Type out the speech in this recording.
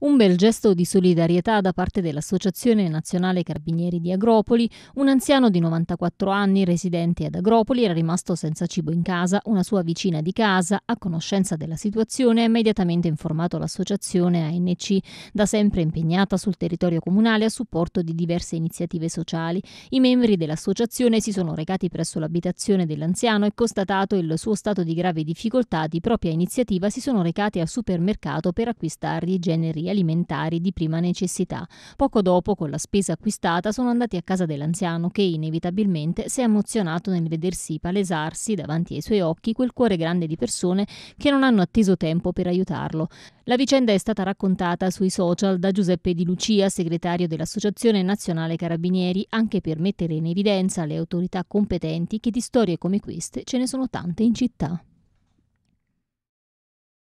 Un bel gesto di solidarietà da parte dell'Associazione Nazionale Carabinieri di Agropoli, un anziano di 94 anni residente ad Agropoli era rimasto senza cibo in casa, una sua vicina di casa, a conoscenza della situazione, ha immediatamente informato l'associazione ANC, da sempre impegnata sul territorio comunale a supporto di diverse iniziative sociali. I membri dell'associazione si sono recati presso l'abitazione dell'anziano e constatato il suo stato di grave difficoltà di propria iniziativa si sono recati al supermercato per acquistargli generi denari alimentari di prima necessità. Poco dopo, con la spesa acquistata, sono andati a casa dell'anziano che inevitabilmente si è emozionato nel vedersi palesarsi davanti ai suoi occhi quel cuore grande di persone che non hanno atteso tempo per aiutarlo. La vicenda è stata raccontata sui social da Giuseppe Di Lucia, segretario dell'Associazione Nazionale Carabinieri, anche per mettere in evidenza le autorità competenti che di storie come queste ce ne sono tante in città.